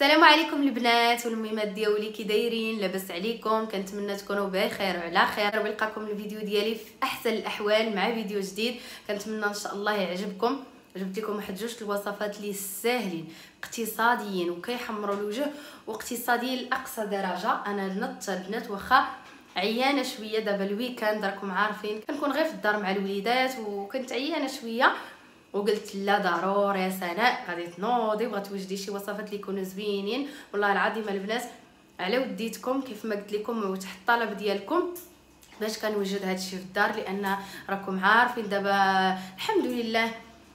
السلام عليكم البنات والميمات ديالي كي دايرين لاباس عليكم كنتمنى تكونوا بخير وعلى خير ولقاكم الفيديو ديالي في احسن الاحوال مع فيديو جديد كنتمنى ان شاء الله يعجبكم جبت لكم واحد جوج الوصفات اللي ساهلين اقتصاديين وكيحمروا الوجه واقتصاديين لاقصى درجه انا نط البنات واخا عيانه شويه دابا الويكاند راكم عارفين كنكون غير في الدار مع الوليدات وكنت عيانه شويه وقلت لا ضروري سناء غادي تنوضي وغتوجدي شي وصفات اللي يكونوا زوينين والله العظيم البنات على وديتكم كيف ما قلت لكم وتحت الطلب ديالكم باش كنوجد الشيء في الدار لان راكم عارفين دابا الحمد لله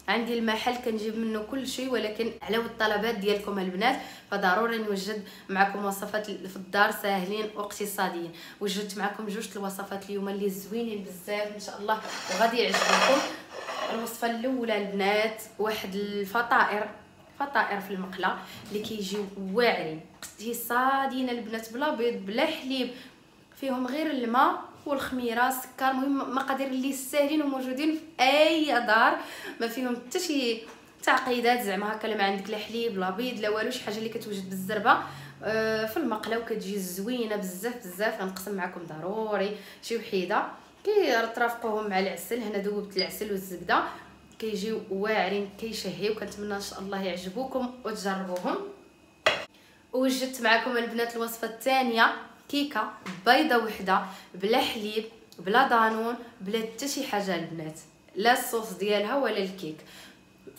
عندي المحل كنجيب منه كل شيء ولكن على الطلبات ديالكم البنات فضروري نوجد معكم وصفات في الدار ساهلين واقتصاديين وجدت معكم جوج الوصفات اليوم اللي زوينين بزاف ان شاء الله وغادي يعجبكم الوصفه الاولى البنات واحد الفطائر فطائر في المقله اللي كيجيو واعرين اقتصاديين البنات بلا بيض بلا حليب فيهم غير الماء والخميره السكر المهم مقادير اللي ساهلين وموجودين في اي دار ما فيهم حتى شي تعقيدات زعما هكا لا ما عندك لا حليب لا بيض لا والو شي حاجه اللي كتوجد بالزربه أه في المقله وكتجي زوينه بزاف بزاف غنقسم معكم ضروري شي وحيده ترافقوهم مع العسل هنا ذوبت العسل والزبده كيجيو واعرين كيشهيو كنتمنى ان شاء الله يعجبوكم وتجربوهم وجدت معكم البنات الوصفه الثانيه كيكه بيضه وحده بلا حليب بلا دانون بلا حتى شي حاجه البنات لا الصوص ديالها ولا الكيك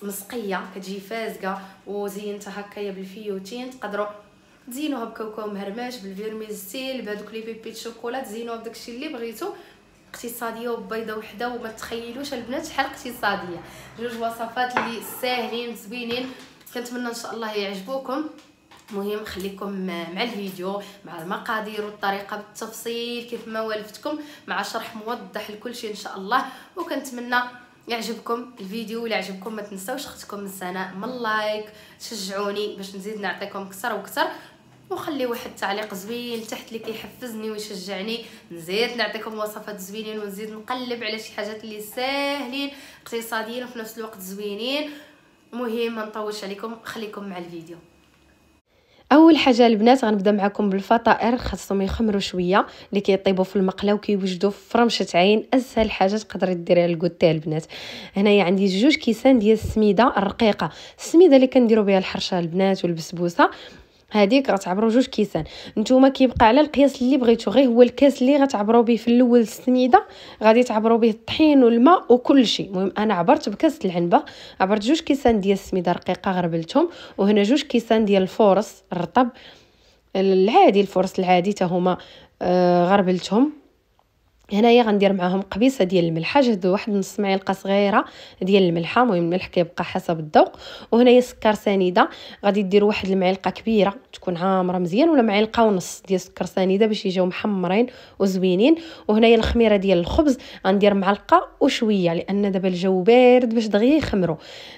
مسقيه كتجي فازقه وزينتها هكايا بالفيوتين تقدروا تزينوها بكاوكاو مهرماش بالفيرميزتيل بهذوك لي بيبي شوكولا تزينوها بداكشي اللي بغيتو اقتصاديه وبيضه وحده وما تخيلوش البنات شحال اقتصاديه جوج وصفات اللي ساهلين زوينين كنتمنى ان شاء الله يعجبوكم مهم خليكم مع الفيديو مع المقادير والطريقه بالتفصيل كيف ما والفتكم مع شرح موضح لكل شيء ان شاء الله وكنتمنى يعجبكم الفيديو ولا عجبكم ما تنساوش اختكم من من لايك تشجعوني باش نزيد نعطيكم اكثر واكثر وخلي واحد التعليق زوين تحت اللي كيحفزني ويشجعني نزيد نعطيكم وصفات زوينين ونزيد نقلب على شي حاجات اللي ساهلين اقتصاديين وفي نفس الوقت زوينين مهم ما نطولش عليكم خليكم مع الفيديو اول حاجه البنات غنبدا معكم بالفطائر خاصهم يخمروا شويه اللي كيطيبوا في المقله وكيوجدوا في فرمشه عين اسهل حاجه تقدري ديريها الكوتي البنات هنايا عندي جوج كيسان ديال السميده الرقيقه السميده اللي كنديروا بها الحرشه البنات والبسبوسه هذيك غتعبروا جوج كيسان نتوما كيبقى على القياس اللي بغيتو غير هو الكاس اللي غتعبروا به في الاول السميده غادي تعبروا به الطحين والماء وكل شيء المهم انا عبرت بكاس العنبه عبرت جوج كيسان ديال السميده رقيقه غربلتهم وهنا جوج كيسان ديال الفورص الرطب العادي الفورص العادي حتى هما آه، غربلتهم هنايا غندير معاهم قبيصه ديال الملحه جهدوا واحد نص معلقه صغيره ديال الملحه المهم الملح كيبقى حسب الذوق وهنايا سكر سنيده غادي دير واحد المعلقه كبيره تكون عامره مزيان ولا معلقه ونص ديال سكر سنيده باش يجيو محمرين وزوينين وهنايا الخميره ديال الخبز غندير معلقه وشويه لان دابا الجو بارد باش دغيا يخمروا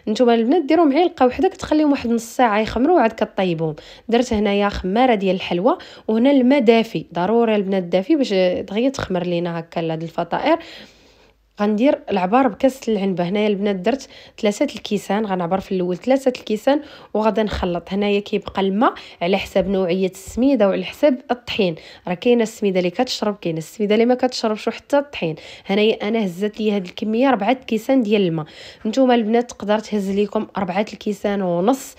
نتوما البنات ديروا معلقه وحده كتخليهم واحد نص ساعه يخمروا وعاد كطيبهم درت هنايا خماره ديال الحلوى وهنا الماء دافي ضروري البنات دافي باش دغيا تخمر لينا هكا لهاد الفطائر غندير العبار بكاس العنبه هنايا البنات درت ثلاثه الكيسان غنعبر في الاول ثلاثه الكيسان وغادي نخلط هنايا كيبقى الماء على حساب نوعيه السميده وعلى حساب الطحين راه كاينه السميده اللي كتشرب كاينه السميده اللي ما كتشربش وحتى الطحين هنايا انا هزت لي هاد الكميه ربعة كيسان ديال الماء نتوما البنات تقدر تهز ليكم ربعة الكيسان ونص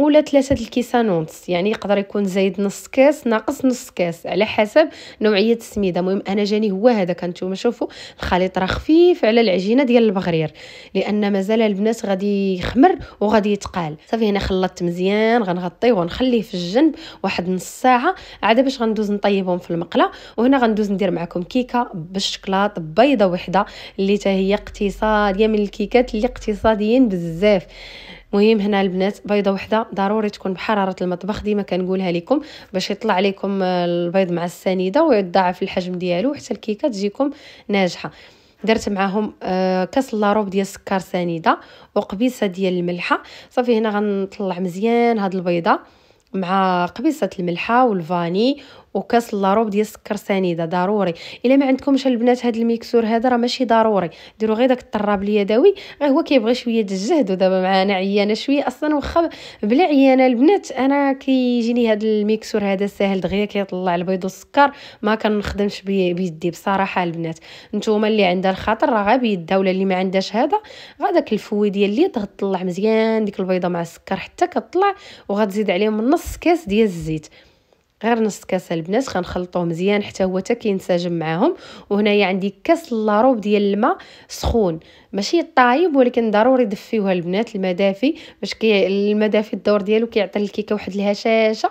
ولا ثلاثه الكيسانونتس يعني يقدر يكون زايد نص كاس ناقص نص كاس على حسب نوعيه السميده المهم انا جاني هو هذا كنتوما شوفوا الخليط راه خفيف على العجينه ديال البغرير لان مازال البنات غادي يخمر وغادي يتقال صافي هنا خلطت مزيان غنغطيه ونخليه في الجنب واحد نص ساعه عاد باش غندوز نطيبهم في المقله وهنا غندوز ندير معكم كيكه بالشكلاط بيضه وحده اللي حتى هي اقتصاديه من الكيكات اللي اقتصاديين بزاف مهم هنا البنات بيضه وحده ضروري تكون بحراره المطبخ ديما كنقولها لكم باش يطلع لكم آه، البيض مع السنيده ويتضاعف الحجم ديالو حتى الكيكه تجيكم ناجحه درت معاهم آه، كاس لاروب ديال السكر سنيده وقبيصه ديال الملحه صافي هنا غنطلع مزيان هاد البيضه مع قبيصه الملحه والفاني وكاس لاروب ديال السكر سنيده ضروري الا ما عندكمش البنات هذا الميكسور هذا راه ماشي ضروري ديروا غير داك الطراب اليدوي غير هو كيبغي شويه ديال الجهد ودابا معانا عيانه شويه اصلا واخا بلا عيانه البنات انا كيجيني هذا الميكسور هذا ساهل دغيا كيطلع البيض والسكر ما كنخدمش بيدي بصراحه البنات نتوما اللي عندها الخاطر راه غير بيدها ولا اللي ما عندهاش هذا غاداك الفوي ديال اليد غتطلع مزيان ديك البيضه مع السكر حتى كطلع وغتزيد عليهم نص كاس ديال الزيت غير نص كاس البنات غنخلطوه مزيان حتى هو تا كينسجم معاهم وهنايا عندي كاس لاروب ديال الماء سخون ماشي طايب ولكن ضروري دفيوها البنات المدافي دافي باش كي المدافي دافي الدور ديالو كيعطي الكيكه واحد الهشاشه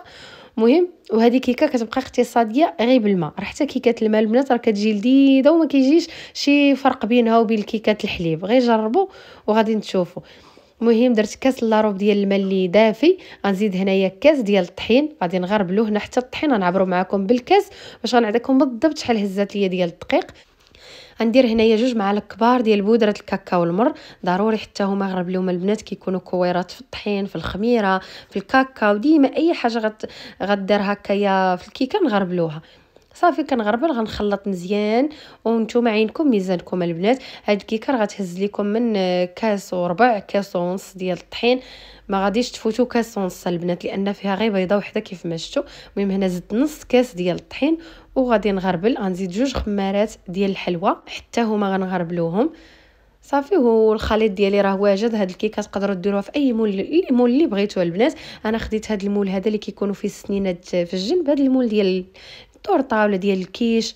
مهم وهذه كيكه كتبقى اقتصاديه غير بالماء راه حتى كيكات الماء البنات راه كتجي لذيذه وما كيجيش شي فرق بينها وبين كيكات الحليب غير جربوا وغادي تشوفوا مهم درت كاس لاروب ديال الماء اللي دافي غنزيد هنايا كاس ديال الطحين غادي نغربلو هنا حتى الطحين غنعبرو معكم بالكاس باش غنعطيكم بالضبط شحال هزات ليا ديال الدقيق غندير هنايا جوج معالق كبار ديال بودره الكاكاو المر ضروري حتى هما غربلو البنات كيكونوا كويرات في الطحين في الخميره في الكاكاو ديما اي حاجه غد غدير هكايا في الكيكه نغربلوها صافي كنغربل غنخلط مزيان وانتم عينكم ميزانكم البنات هاد الكيكه راه غتهز لكم من كاس وربع كاس ونص ديال الطحين ما غاديش تفوتوا كاس ونص البنات لان فيها غير بيضه وحده كيف ما شفتوا المهم هنا زدت نص كاس ديال الطحين وغادي نغربل غنزيد جوج خمارات ديال الحلوى حتى هما غنغربلوهم صافي هو الخليط ديالي راه واجد هاد الكيكه تقدروا ديروها في اي مول المول اللي بغيتو البنات انا خديت هاد المول هذا اللي كيكونوا فيه السنينات في الجنب هاد المول ديال دور طاوله ديال الكيش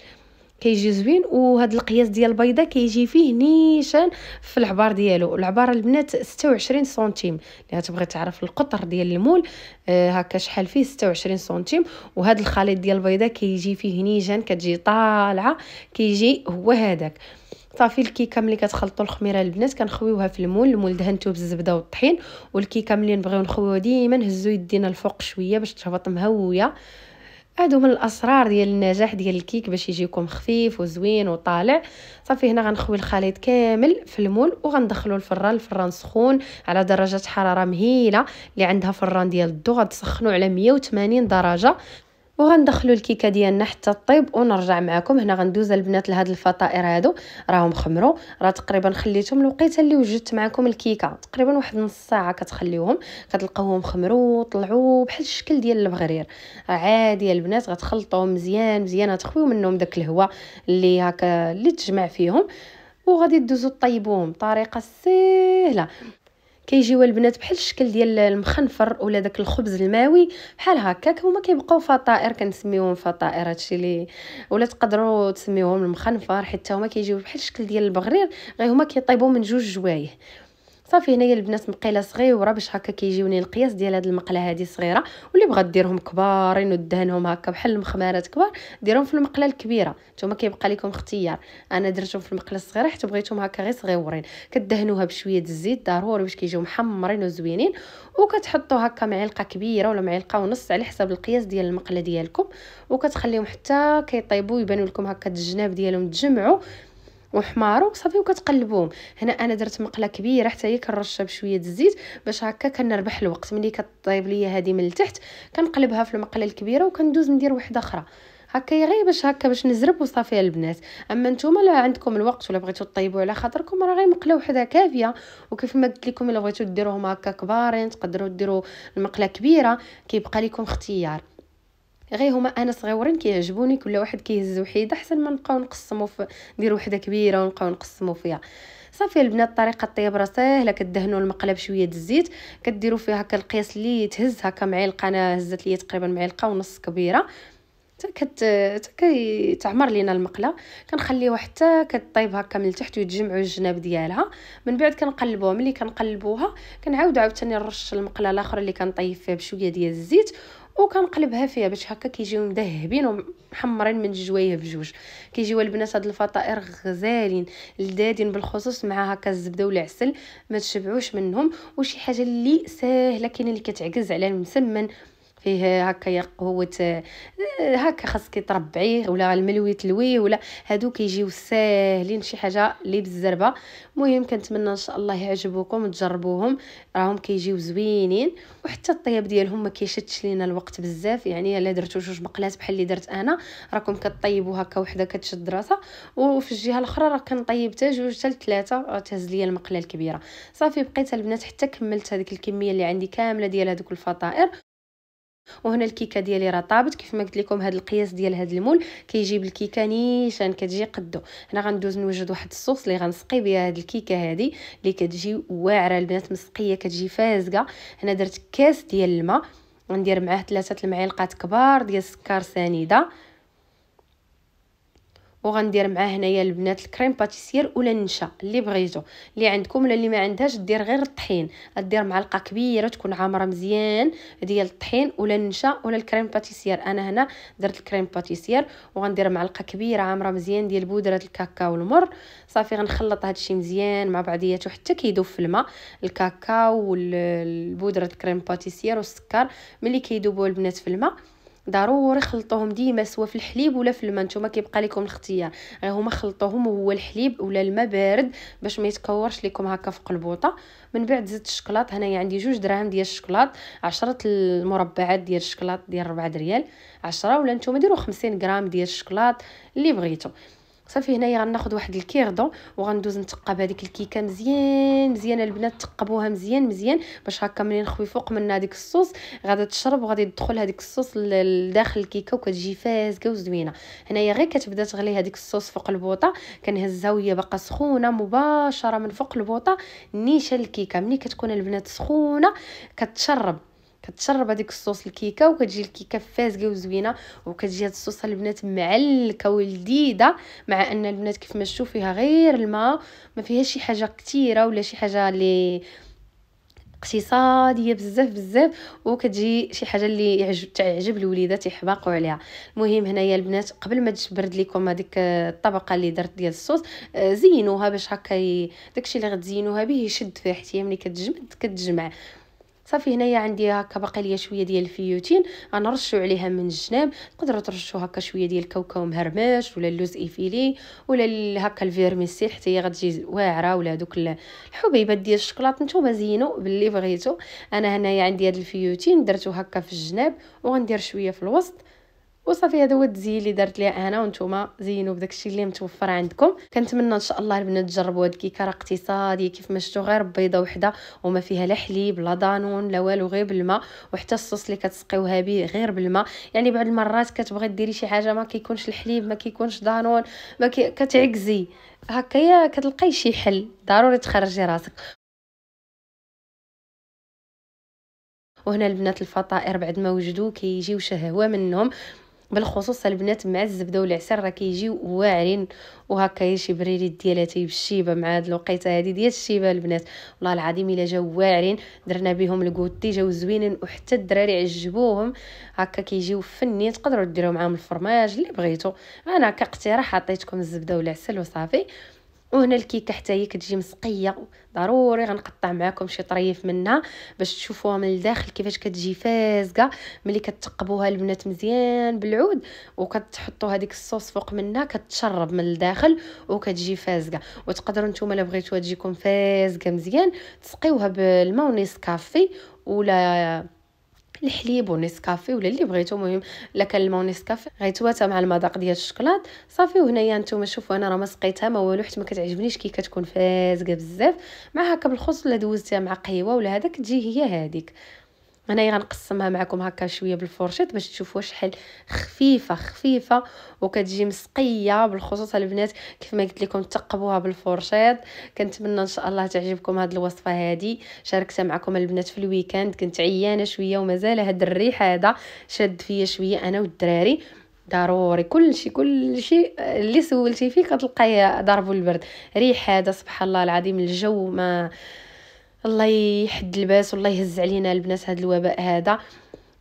كيجي زوين وهذا القياس ديال البيضه كيجي فيه نيشان في العبار ديالو العبار البنات 26 سنتيم اللي غتبغي تعرف القطر ديال المول آه هكا شحال فيه 26 سنتيم وهذا الخليط ديال البيضه كيجي فيه نيشان كتجي طالعه كيجي هو هذاك صافي الكيكه ملي كتخلطوا الخميره البنات كنخويوها في المول المول دهنتو بالزبده والطحين والكيكه ملي نبغيو نخويوها ديما نهزو يدينا الفوق شويه باش تهبط مهويه هادو من الاسرار ديال النجاح ديال الكيك باش يجيكم خفيف وزوين وطالع صافي هنا غنخوي الخليط كامل في المول وغندخلو الفران الفران سخون على درجه حراره مهيله اللي عندها فران ديال الضو غتسخنو على 180 درجه وغندخلوا الكيكه ديالنا حتى طيب ونرجع معكم هنا غندوز البنات لهاد الفطائر هادو راهم خمروا راه تقريبا خليتهم الوقيته اللي وجدت معكم الكيكه تقريبا واحد نص ساعه كتخليوهم كتلقاوهم خمروا وطلعوا بحال الشكل ديال المغرير عادي البنات غتخلطوهم مزيان مزيان غتخويو منهم داك الهواء اللي هكا اللي تجمع فيهم وغادي دوزو طيبوهم بطريقه سهله كيجيو البنات بحال الشكل ديال المخنفر ولا داك الخبز الماوي بحال هكاك هما كيبقاو فطائر كنسميوهم فطائر هادشي اللي ولا تقدروا تسميوهم المخنفر حيت هما كيجيو بحال الشكل ديال البغرير غير هما كيطيبوا من جوج جوايه صافي هنايا البنات مقيله صغيره باش هكا كيجيوني القياس ديال هاد المقله هادي صغيره واللي بغات ديرهم كبارين ودهنهم هكا بحال المخمارات كبار ديرهم في المقله الكبيره نتوما كيبقى لكم اختيار انا درتهم في المقله الصغيره حيت بغيتهم هكا غير صغيورين كدهنوها بشويه الزيت ضروري باش كيجيو محمرين وزوينين وكتحطوا هكا معلقه كبيره ولا معلقه ونص على حسب القياس ديال المقله ديالكم وكتخليهم حتى كيطيبوا يبانوا لكم هكا الجناب ديالهم تجمعوا وحمارو صافي وكتقلبوهم هنا انا درت مقله كبيره حتى هي كنرشها بشويه الزيت باش هكا كنربح الوقت ملي كطيب ليا هذه من التحت كنقلبها في المقله الكبيره وكندوز ندير وحده اخرى هكا غير باش هكا باش نزرب وصافي البنات اما نتوما لا عندكم الوقت ولا بغيتو طيبوا على خاطركم راه غير مقله وحده كافيه وكيف ما قلت لكم الا بغيتو ديروهم هكا كبارين تقدروا ديروا المقله كبيره كيبقى لكم اختيار غير هما انا صغيورين كيعجبوني كل واحد كيهز وحيده احسن ما نبقاو نقسمو في ندير وحده كبيره ونبقاو نقسمو فيها صافي البنات الطريقه طيب راه ساهله كدهنوا المقله بشويه د الزيت كديروا فيها هكا القياس اللي تهز هكا معلقه انا هزت لي تقريبا معلقه ونص كبيره كت تعمر لينا المقله كنخليوها حتى كطيب هكا من التحت ويتجمعوا الجناب ديالها من بعد كنقلبوها ملي كنقلبوها كنعاود عاوتاني نرش المقله الاخرى اللي كنطيب فيها بشويه ديال الزيت وكنقلبها فيها باش هكا كيجيو مذهبين ومحمرين من الجوايه بجوج كيجيو البنات هاد الفطائر غزالين لذادين بالخصوص مع هكا الزبده والعسل ما تشبعوش منهم وشي حاجه اللي ساهله كاينه اللي كتعكز على المسمن فيه هكا هو هكا خاصك تربعيه ولا الملوي تلويه ولا هادو كيجيو ساهلين شي حاجه اللي بالزربه المهم كنتمنى ان شاء الله يعجبوكم تجربوهم راهم كيجيو زوينين وحتى الطياب ديالهم ما كيشدش لينا الوقت بزاف يعني الا درتو جوج مقلات بحال اللي درت انا راكم كطيبوا هكا وحده كتشد راسها وفي الجهه الاخرى راه كنطيب حتى جوج حتى ثلاثه تهز ليا المقله الكبيره صافي بقيت البنات حتى كملت هذيك الكميه اللي عندي كامله ديال هذوك الفطائر وهنا الكيكه ديالي راه طابت كيف ما قلت لكم هذا القياس ديال هذا المول كيجيب الكيكه نيشان كتجي قدو هنا غندوز نوجد واحد الصوص اللي غنسقي بها هذه الكيكه هذه اللي كتجي واعره البنات مسقيه كتجي فازقه هنا درت كاس ديال الماء غندير معاه ثلاثه المعالق كبار ديال السكر سنيده وغندير معاه هنايا البنات الكريم باتيسير ولا النشا اللي بغيتو اللي عندكم ولا اللي ما عندهاش دير غير الطحين دير معلقه كبيره تكون عامره مزيان ديال الطحين ولا النشا ولا الكريم باتيسير انا هنا درت الكريم باتيسير وغندير معلقه كبيره عامره مزيان ديال بودره الكاكاو المر صافي غنخلط الشيء مزيان مع بعضياته حتى كيذوب في الماء الكاكاو والبودره الكريم باتيسير والسكر ملي كيذوبوا البنات في الماء ضروري خلطوهم ديما سواء في الحليب ولا في الماء نتوما كيبقى لكم الاختيار غير اه، هما خلطوهم وهو الحليب ولا الماء بارد باش ما يتكورش لكم هكا في قلبوطه من بعد زدت الشكلاط هنايا عندي جوج دراهم ديال الشكلاط 10 المربعات ديال الشكلاط ديال 4 ريال 10 ولا نتوما ديروا 50 غرام ديال الشكلاط اللي بغيتو صافي هنايا غناخذ واحد الكيردون وغندوز نتقب هذيك الكيكه مزيان مزيان البنات تقبوها مزيان مزيان باش هكا ملي نخوي فوق منها هذيك الصوص غادي تشرب وغادي تدخل هذيك الصوص لداخل الكيكه وكتجي فازقه وزوينه هنايا غير كتبدا تغلي هذيك الصوص فوق البوطه كنهزها وهي باقا سخونه مباشره من فوق البوطه نيشان الكيكه ملي كتكون البنات سخونه كتشرب كتشرب هذيك الصوص الكيكه وكتجي الكيكه فازقه وزوينه وكتجي هاد الصوصه البنات معلكه ولذيذه مع ان البنات كيف ما تشوف فيها غير الماء ما فيهاش شي حاجه كثيره ولا شي حاجه اللي اقتصاديه بزاف بزاف وكتجي شي حاجه اللي تعجب الوليدات يحباقوا عليها المهم هنايا البنات قبل ما تبرد لكم هذيك الطبقه اللي درت ديال الصوص زينوها باش هكا داكشي اللي غتزينوها به يشد فيها حتى ملي كتجمد كتجمع صافي هنايا عندي هكا باقي ليا شويه ديال الفيوتين غنرشو عليها من الجناب تقدروا ترشوا هكا شويه ديال الكاوكاو مهرمش ولا اللوز ايفيلي ولا هكا الفيرميسيل حتى هي غتجي واعره ولا دوك الحبيبات ديال الشكلاط نتوما زينوا باللي بغيتو انا هنايا عندي هاد الفيوتين درتو هكا في الجناب وغندير شويه في الوسط وصافي هذا هو التزيين اللي درت ليها انا وانتم زينوا بداك الشيء اللي متوفر عندكم كنتمنى ان شاء الله البنات تجربوا هاد الكيكه راه اقتصاديه كيف ما شفتوا غير بيضه وحده وما فيها لا حليب لا دانون لا والو غير بالماء وحتى الصوص اللي كتسقيوها به غير بالماء يعني بعض المرات كتبغي ديري شي حاجه ما كيكونش الحليب ما كيكونش دانون ما كي... كتعكزي هكايا كتلقاي شي حل ضروري تخرجي راسك وهنا البنات الفطائر بعد ما وجدوا كيجيو شهوه منهم بالخصوص البنات مع الزبده والعسل راه كيجيو واعرين وهكا شي بريريت ديالها تيبشيبه مع هاد الوقيته هادي ديال الشيبه البنات والله العظيم الا جاو واعرين درنا بهم الكوتي جاو زوينين وحتى الدراري عجبوهم هكا كيجيو فني تقدروا ديروا معاهم الفرماج اللي بغيتو انا كاقتراح عطيتكم الزبده والعسل وصافي وهنا الكيكه حتى هي كتجي مسقيه ضروري غنقطع معكم شي طريف منها باش تشوفوها من الداخل كيفاش كتجي فازقه ملي كتقبوها البنات مزيان بالعود وكتحطوا هذيك الصوص فوق منها كتشرب من الداخل وكتجي فازقه وتقدروا نتوما الا بغيتوها تجيكم فازقه مزيان تسقيوها بالماء ونسكافي ولا الحليب ونسكافي ولا اللي بغيتو المهم الا كان الماء ونسكافي غيتواتى مع المذاق ديال الشكلاط صافي وهنايا نتوما شوفوا انا راه ما سقيتها ما والو حيت ما كتعجبنيش كي كتكون فازقه بزاف مع هكا بالخص ولا دوزتيها مع قهوه ولا هذا كتجي هي هذيك انا غنقسمها معكم هكا شويه بالفرشيط باش تشوفوا شحال خفيفه خفيفه وكتجي مسقيه بالخصوص البنات كيف ما قلت لكم تقبوها بالفرشيط كنتمنى ان شاء الله تعجبكم هذه الوصفه هذه شاركتها معكم البنات في الويكاند كنت عيانه شويه ومازال هاد الريح هذا شاد فيا شويه انا والدراري ضروري كلشي كلشي اللي سولتي فيه كتلقايه ضربو البرد ريح هذا سبحان الله العظيم الجو ما الله يحد الباس والله يهز علينا البنات هذا الوباء هذا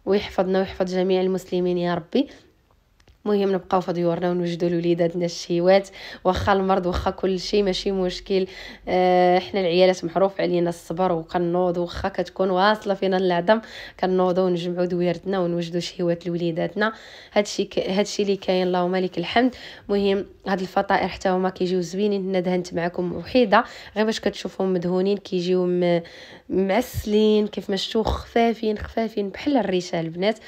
ويحفظنا ويحفظ جميع المسلمين يا ربي مهم نبقاو في ديورنا ونوجدوا لوليداتنا الشهيوات واخا المرض واخا كل شيء ماشي مشكل اه حنا العيالات محروف علينا الصبر وكنوض واخا كتكون واصله فينا العدم كنوضوا ونجمعوا دويرتنا ونوجدوا شهيوات لوليداتنا هادشي ك... هادشي اللي كاين اللهم لك الحمد مهم هاد الفطائر حتى هما كيجيو زوينين هنا دهنت معكم وحيده غير باش كتشوفهم مدهونين كيجيو م... معسلين كيف ما شفتو خفافين خفافين بحال الريشه البنات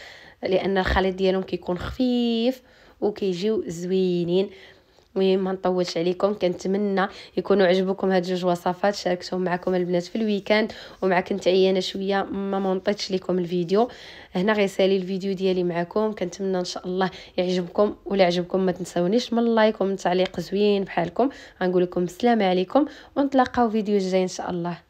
لان الخليط ديالهم كيكون خفيف وكيجيو زوينين المهم ما نطولش عليكم كنتمنى يكونوا عجبوكم هاد جوج وصفات شاركتهم معكم البنات في الويكاند ومع كنت عيانه شويه ما مونطيتش لكم الفيديو هنا غيسالي الفيديو ديالي معكم كنتمنى ان شاء الله يعجبكم ولا عجبكم ما تنساونيش من اللايك ومن تعليق زوين بحالكم غنقول لكم السلام عليكم ونتلاقاو فيديو جاي ان شاء الله